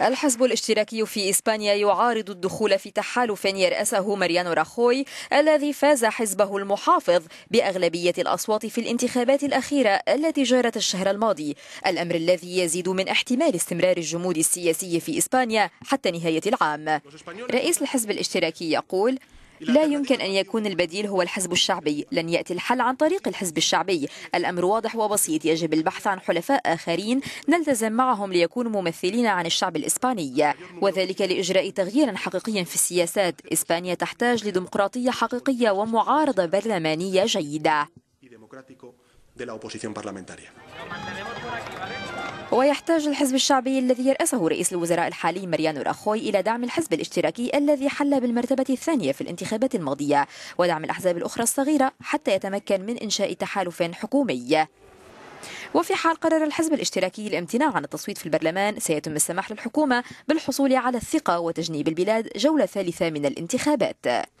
الحزب الاشتراكي في إسبانيا يعارض الدخول في تحالف يرأسه ماريانو راخوي الذي فاز حزبه المحافظ بأغلبية الأصوات في الانتخابات الأخيرة التي جرت الشهر الماضي الأمر الذي يزيد من احتمال استمرار الجمود السياسي في إسبانيا حتى نهاية العام رئيس الحزب الاشتراكي يقول لا يمكن أن يكون البديل هو الحزب الشعبي لن يأتي الحل عن طريق الحزب الشعبي الأمر واضح وبسيط يجب البحث عن حلفاء آخرين نلتزم معهم ليكونوا ممثلين عن الشعب الإسباني وذلك لإجراء تغيير حقيقي في السياسات إسبانيا تحتاج لديمقراطية حقيقية ومعارضة برلمانية جيدة ويحتاج الحزب الشعبي الذي يرأسه رئيس الوزراء الحالي مريانو راخوي إلى دعم الحزب الاشتراكي الذي حل بالمرتبة الثانية في الانتخابات الماضية ودعم الأحزاب الأخرى الصغيرة حتى يتمكن من إنشاء تحالف حكومي وفي حال قرر الحزب الاشتراكي الامتناع عن التصويت في البرلمان سيتم السماح للحكومة بالحصول على الثقة وتجنيب البلاد جولة ثالثة من الانتخابات